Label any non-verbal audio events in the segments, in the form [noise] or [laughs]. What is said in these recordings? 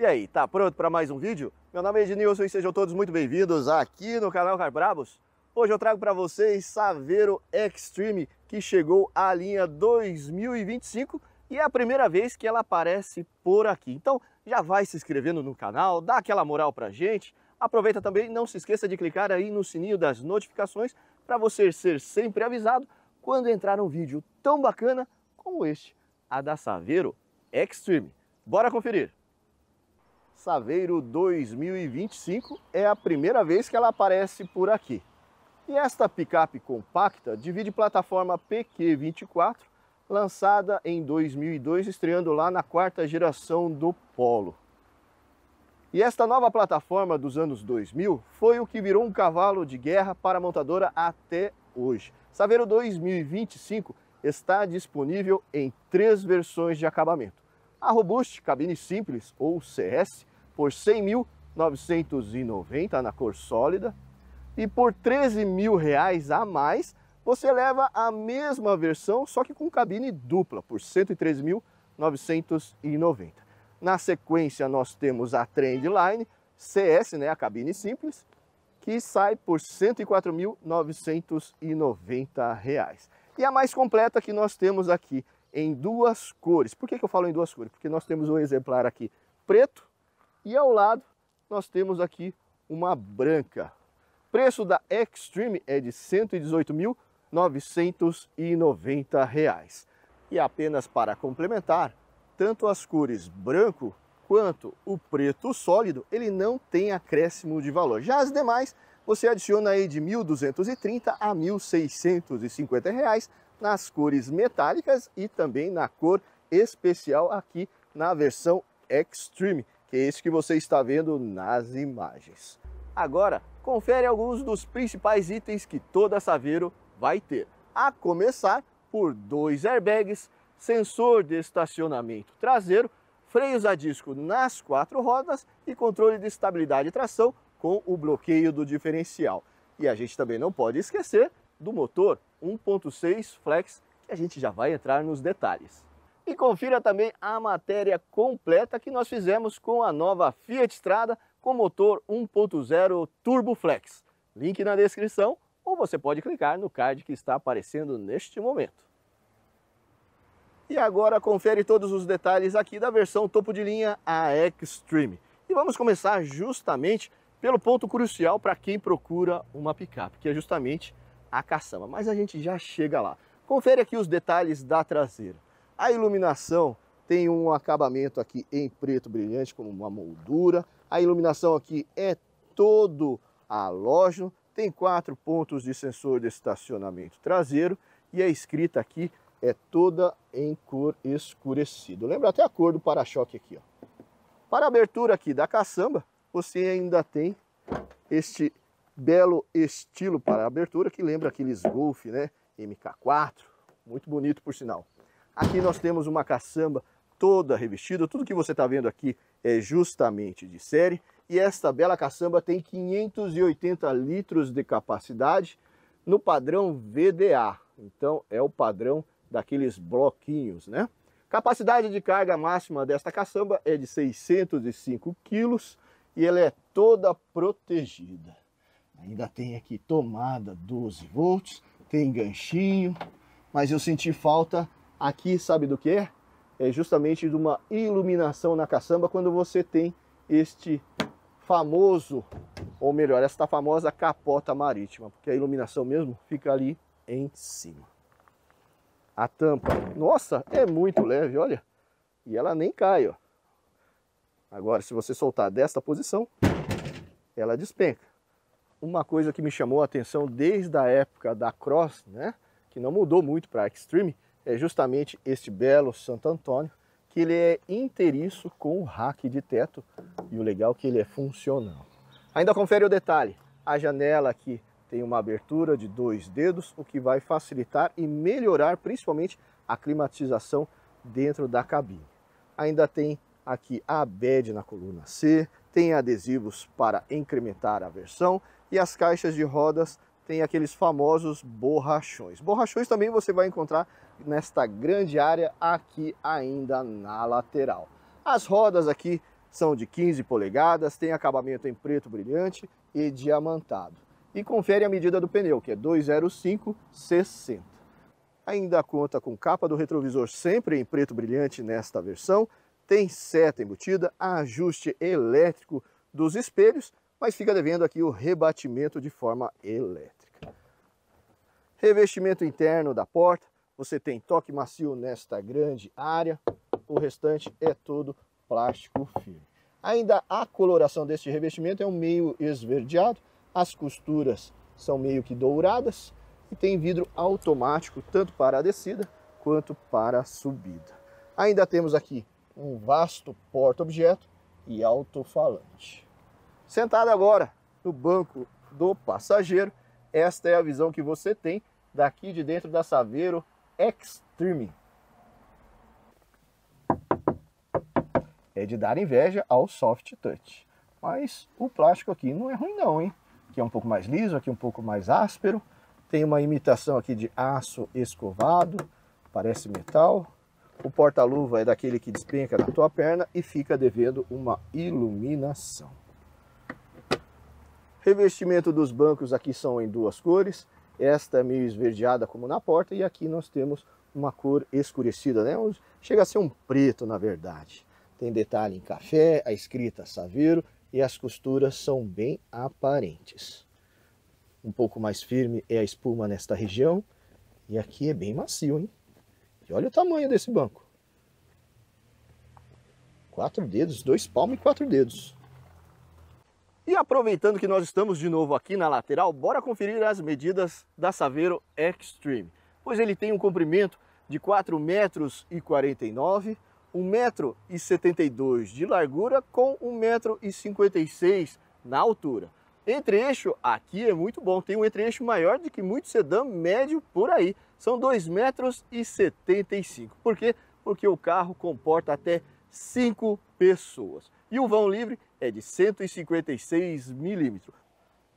E aí, tá pronto para mais um vídeo? Meu nome é Ednilson e sejam todos muito bem-vindos aqui no canal Carbrabos. Hoje eu trago para vocês Saveiro Extreme, que chegou à linha 2025 e é a primeira vez que ela aparece por aqui. Então já vai se inscrevendo no canal, dá aquela moral pra gente. Aproveita também, não se esqueça de clicar aí no sininho das notificações para você ser sempre avisado quando entrar um vídeo tão bacana como este, a da Saveiro Extreme. Bora conferir! Saveiro 2025 é a primeira vez que ela aparece por aqui. E esta picape compacta divide plataforma PQ24, lançada em 2002, estreando lá na quarta geração do Polo. E esta nova plataforma dos anos 2000 foi o que virou um cavalo de guerra para a montadora até hoje. Saveiro 2025 está disponível em três versões de acabamento. A Robust Cabine Simples, ou CS, por 100.990 na cor sólida e por R$ mil reais a mais você leva a mesma versão só que com cabine dupla por 103.990. Na sequência nós temos a Trendline CS, né, a cabine simples, que sai por R$ 104.990. E a mais completa que nós temos aqui em duas cores. Por que, que eu falo em duas cores? Porque nós temos um exemplar aqui preto e ao lado nós temos aqui uma branca. Preço da Extreme é de R$ 118.990. E apenas para complementar, tanto as cores branco quanto o preto sólido, ele não tem acréscimo de valor. Já as demais, você adiciona aí de 1.230 a 1.650 reais nas cores metálicas e também na cor especial aqui na versão Extreme que é isso que você está vendo nas imagens. Agora, confere alguns dos principais itens que toda Saveiro vai ter, a começar por dois airbags, sensor de estacionamento traseiro, freios a disco nas quatro rodas e controle de estabilidade e tração com o bloqueio do diferencial. E a gente também não pode esquecer do motor 1.6 flex, que a gente já vai entrar nos detalhes. E confira também a matéria completa que nós fizemos com a nova Fiat Strada com motor 1.0 Turbo Flex. Link na descrição ou você pode clicar no card que está aparecendo neste momento. E agora confere todos os detalhes aqui da versão topo de linha a Extreme. E vamos começar justamente pelo ponto crucial para quem procura uma picape, que é justamente a caçamba. Mas a gente já chega lá. Confere aqui os detalhes da traseira. A iluminação tem um acabamento aqui em preto brilhante, como uma moldura. A iluminação aqui é todo halógeno, tem quatro pontos de sensor de estacionamento traseiro e a escrita aqui é toda em cor escurecida. Lembra até a cor do para-choque aqui. Ó. Para a abertura aqui da caçamba, você ainda tem este belo estilo para abertura que lembra aqueles Golf, né? MK4, muito bonito por sinal. Aqui nós temos uma caçamba toda revestida, tudo que você está vendo aqui é justamente de série. E esta bela caçamba tem 580 litros de capacidade no padrão VDA. Então é o padrão daqueles bloquinhos, né? Capacidade de carga máxima desta caçamba é de 605 quilos e ela é toda protegida. Ainda tem aqui tomada 12 volts, tem ganchinho, mas eu senti falta aqui, sabe do que é? É justamente de uma iluminação na caçamba quando você tem este famoso, ou melhor, esta famosa capota marítima, porque a iluminação mesmo fica ali em cima. A tampa, nossa, é muito leve, olha, e ela nem cai, ó. Agora, se você soltar desta posição, ela despenca. Uma coisa que me chamou a atenção desde a época da Cross, né, que não mudou muito para Extreme, é justamente este belo Santo Antônio, que ele é inteiriço com o rack de teto e o legal é que ele é funcional. Ainda confere o detalhe, a janela aqui tem uma abertura de dois dedos, o que vai facilitar e melhorar principalmente a climatização dentro da cabine. Ainda tem aqui a bed na coluna C, tem adesivos para incrementar a versão e as caixas de rodas tem aqueles famosos borrachões. Borrachões também você vai encontrar nesta grande área aqui ainda na lateral. As rodas aqui são de 15 polegadas, tem acabamento em preto brilhante e diamantado. E confere a medida do pneu, que é 205/60. Ainda conta com capa do retrovisor sempre em preto brilhante nesta versão, tem seta embutida, ajuste elétrico dos espelhos, mas fica devendo aqui o rebatimento de forma elétrica. Revestimento interno da porta, você tem toque macio nesta grande área, o restante é todo plástico firme. Ainda a coloração deste revestimento é um meio esverdeado, as costuras são meio que douradas e tem vidro automático tanto para a descida quanto para a subida. Ainda temos aqui um vasto porta-objeto e alto-falante. Sentado agora no banco do passageiro, esta é a visão que você tem daqui de dentro da Saveiro Extreme. É de dar inveja ao soft touch. Mas o plástico aqui não é ruim não, hein? Aqui é um pouco mais liso, aqui é um pouco mais áspero. Tem uma imitação aqui de aço escovado, parece metal. O porta-luva é daquele que despenca na tua perna e fica devendo uma iluminação. Revestimento dos bancos aqui são em duas cores, esta é meio esverdeada como na porta e aqui nós temos uma cor escurecida, né? chega a ser um preto na verdade. Tem detalhe em café, a escrita Saveiro e as costuras são bem aparentes. Um pouco mais firme é a espuma nesta região e aqui é bem macio, hein? E olha o tamanho desse banco. Quatro dedos, dois palmos e quatro dedos. E aproveitando que nós estamos de novo aqui na lateral, bora conferir as medidas da Saveiro Extreme, pois ele tem um comprimento de 4,49 metros e m metro e de largura com 1,56 metro e na altura. Entre-eixo aqui é muito bom, tem um entre-eixo maior do que muito sedã médio por aí, são 2,75 metros e Por quê? Porque o carro comporta até 5 pessoas. E o vão livre é de 156 milímetros.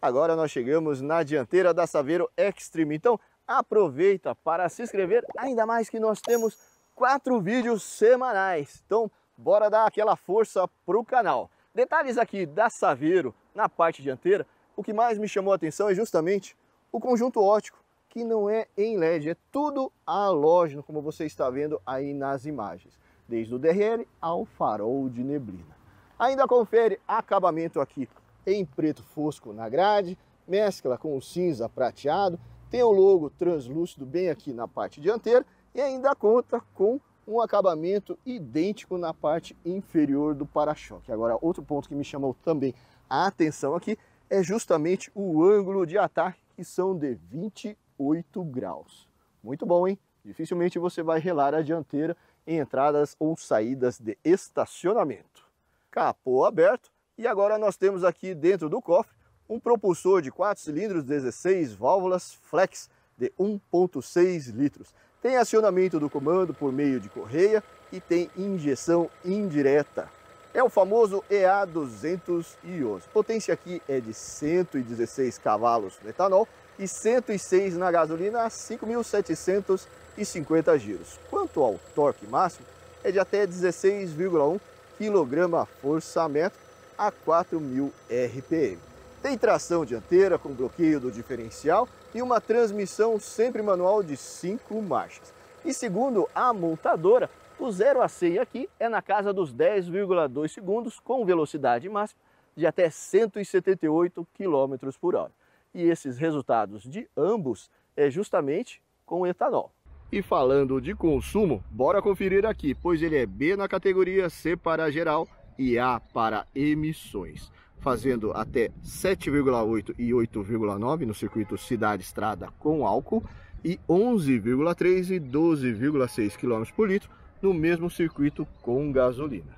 Agora nós chegamos na dianteira da Saveiro Extreme, então aproveita para se inscrever, ainda mais que nós temos quatro vídeos semanais. Então bora dar aquela força para o canal. Detalhes aqui da Saveiro na parte dianteira, o que mais me chamou a atenção é justamente o conjunto ótico, que não é em LED, é tudo halógeno, como você está vendo aí nas imagens, desde o DRL ao farol de neblina. Ainda confere acabamento aqui em preto fosco na grade, mescla com o cinza prateado, tem o logo translúcido bem aqui na parte dianteira e ainda conta com um acabamento idêntico na parte inferior do para-choque. Agora, outro ponto que me chamou também a atenção aqui é justamente o ângulo de ataque, que são de 28 graus. Muito bom, hein? Dificilmente você vai relar a dianteira em entradas ou saídas de estacionamento capô aberto e agora nós temos aqui dentro do cofre um propulsor de 4 cilindros, 16 válvulas flex de 1.6 litros. Tem acionamento do comando por meio de correia e tem injeção indireta. É o famoso EA211. Potência aqui é de 116 cavalos no etanol e 106 na gasolina a 5.750 giros. Quanto ao torque máximo, é de até 16,1 quilograma força metro a 4.000 RPM. Tem tração dianteira com bloqueio do diferencial e uma transmissão sempre manual de 5 marchas. E segundo a montadora, o 0 a 100 aqui é na casa dos 10,2 segundos com velocidade máxima de até 178 km por hora. E esses resultados de ambos é justamente com etanol. E falando de consumo, bora conferir aqui, pois ele é B na categoria, C para geral e A para emissões, fazendo até 7,8 e 8,9 no circuito cidade-estrada com álcool e 11,3 e 12,6 km por litro no mesmo circuito com gasolina.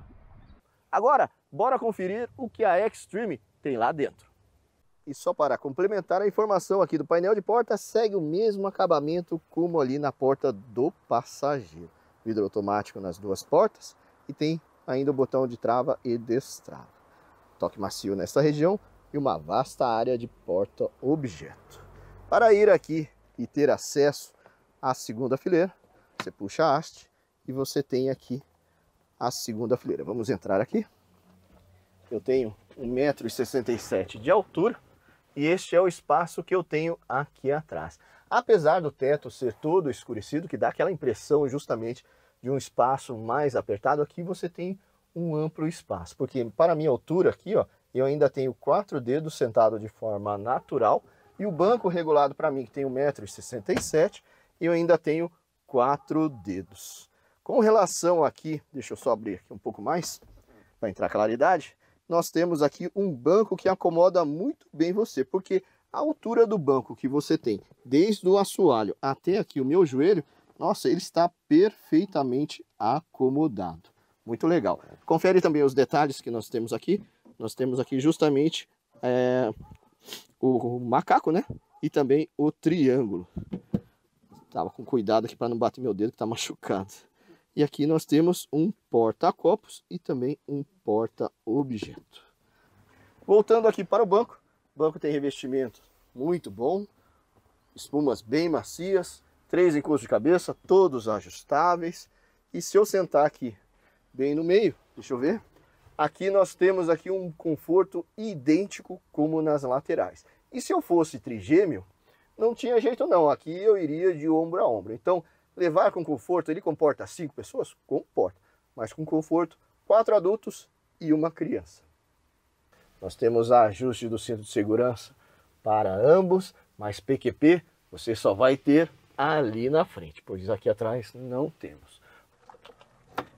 Agora, bora conferir o que a Xtreme tem lá dentro. E só para complementar a informação aqui do painel de porta, segue o mesmo acabamento como ali na porta do passageiro. Vidro automático nas duas portas e tem ainda o botão de trava e destrava. Toque macio nesta região e uma vasta área de porta-objeto. Para ir aqui e ter acesso à segunda fileira, você puxa a haste e você tem aqui a segunda fileira. Vamos entrar aqui. Eu tenho 1,67m de altura e este é o espaço que eu tenho aqui atrás. Apesar do teto ser todo escurecido, que dá aquela impressão justamente de um espaço mais apertado, aqui você tem um amplo espaço, porque para minha altura aqui, ó, eu ainda tenho quatro dedos sentado de forma natural e o banco regulado para mim, que tem 1,67m, eu ainda tenho quatro dedos. Com relação aqui, deixa eu só abrir aqui um pouco mais para entrar claridade, nós temos aqui um banco que acomoda muito bem você, porque a altura do banco que você tem, desde o assoalho até aqui o meu joelho, nossa, ele está perfeitamente acomodado. Muito legal. Confere também os detalhes que nós temos aqui. Nós temos aqui justamente é, o, o, macaco, né? E também o triângulo. Tava com cuidado aqui para não bater meu dedo que está [laughs] machucado. E aqui nós temos um porta-copos e também um porta-objeto. Voltando aqui para o banco, o banco tem revestimento muito bom, espumas bem macias, três encostos de cabeça, todos ajustáveis. E se eu sentar aqui bem no meio, deixa eu ver, aqui nós temos aqui um conforto idêntico como nas laterais. E se eu fosse trigêmeo, não tinha jeito não, aqui eu iria de ombro a ombro. Então, Levar com conforto, ele comporta cinco pessoas? Comporta, mas com conforto, quatro adultos e uma criança. Nós temos ajuste do cinto de segurança para ambos, mas PQP você só vai ter ali na frente, pois aqui atrás não temos.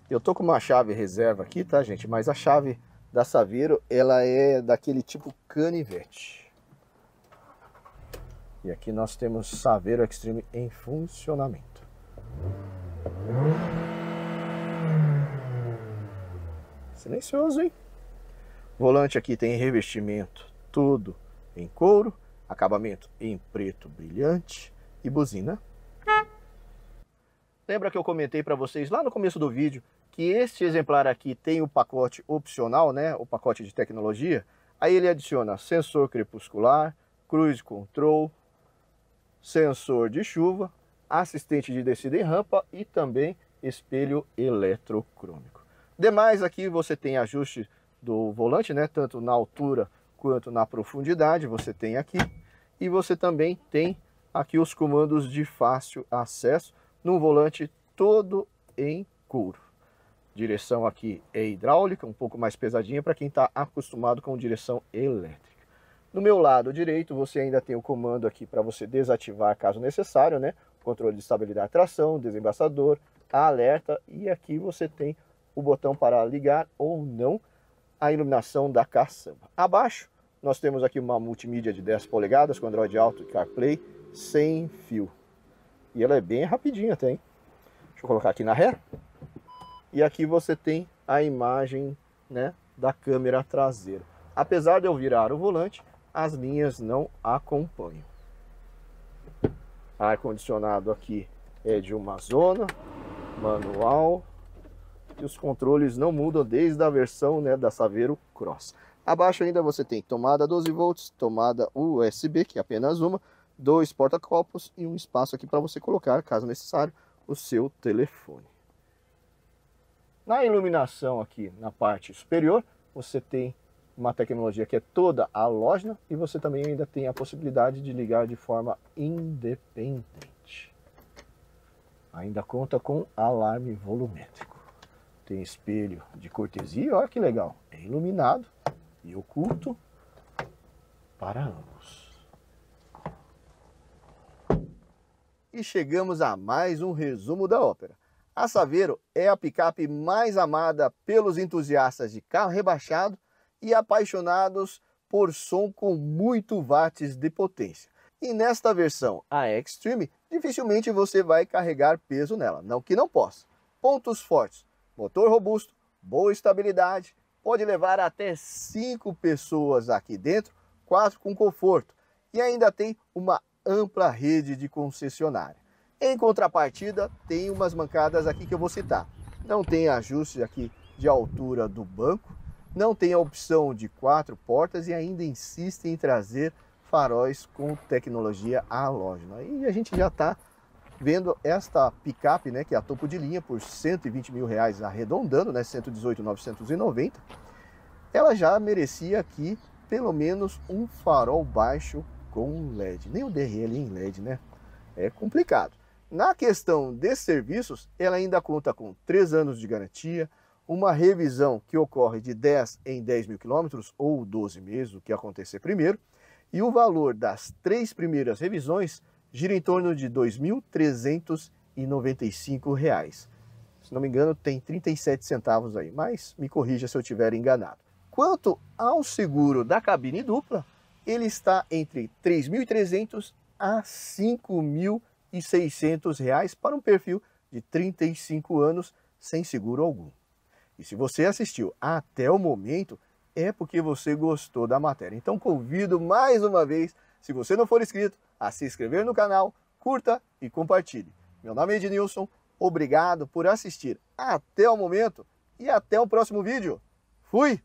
Eu tô com uma chave reserva aqui, tá gente? Mas a chave da Saveiro, ela é daquele tipo canivete. E aqui nós temos Saveiro Extreme em funcionamento. Silencioso, hein? Volante aqui tem revestimento todo em couro, acabamento em preto brilhante e buzina. Lembra que eu comentei para vocês lá no começo do vídeo que este exemplar aqui tem o pacote opcional, né? O pacote de tecnologia. Aí ele adiciona sensor crepuscular, cruise control, sensor de chuva, assistente de descida em rampa e também espelho eletrocrômico. Demais aqui você tem ajuste do volante, né, tanto na altura quanto na profundidade, você tem aqui. E você também tem aqui os comandos de fácil acesso num volante todo em couro. Direção aqui é hidráulica, um pouco mais pesadinha para quem está acostumado com direção elétrica. No meu lado direito, você ainda tem o comando aqui para você desativar caso necessário, né? controle de estabilidade tração, desembaçador, alerta e aqui você tem o botão para ligar ou não a iluminação da caçamba. Abaixo nós temos aqui uma multimídia de 10 polegadas com Android Auto e CarPlay sem fio. E ela é bem rapidinha até, hein? Deixa eu colocar aqui na ré. E aqui você tem a imagem né, da câmera traseira. Apesar de eu virar o volante, as linhas não acompanham. Ar-condicionado aqui é de uma zona, manual. E os controles não mudam desde a versão né, da Saveiro Cross. Abaixo ainda você tem tomada 12 volts, tomada USB, que é apenas uma, dois porta-copos e um espaço aqui para você colocar, caso necessário, o seu telefone. Na iluminação aqui na parte superior, você tem uma tecnologia que é toda halógena e você também ainda tem a possibilidade de ligar de forma independente. Ainda conta com alarme volumétrico. Tem espelho de cortesia, olha que legal, é iluminado e oculto para ambos. E chegamos a mais um resumo da ópera. A Saveiro é a picape mais amada pelos entusiastas de carro rebaixado e apaixonados por som com muito watts de potência. E nesta versão, a Extreme, dificilmente você vai carregar peso nela, não que não possa. Pontos fortes, motor robusto, boa estabilidade, pode levar até 5 pessoas aqui dentro, quatro com conforto, e ainda tem uma ampla rede de concessionária. Em contrapartida, tem umas mancadas aqui que eu vou citar. Não tem ajuste aqui de altura do banco, não tem a opção de quatro portas e ainda insiste em trazer faróis com tecnologia halógena. Né? E a gente já está vendo esta picape, né, que é a topo de linha, por 120 mil reais arredondando, né, 118,990, ela já merecia aqui pelo menos um farol baixo com LED. Nem o DRL em LED, né? É complicado. Na questão de serviços, ela ainda conta com 3 anos de garantia, uma revisão que ocorre de 10 em 10 mil quilômetros, ou 12 meses, o que acontecer primeiro, e o valor das três primeiras revisões gira em torno de R$ 2.395. Se não me engano, tem 37 centavos aí, mas me corrija se eu estiver enganado. Quanto ao seguro da cabine dupla, ele está entre 3.300 a 5.600 reais para um perfil de 35 anos sem seguro algum. E se você assistiu até o momento, é porque você gostou da matéria. Então convido mais uma vez, se você não for inscrito, a se inscrever no canal, curta e compartilhe. Meu nome é Ednilson, obrigado por assistir até o momento e até o próximo vídeo. Fui!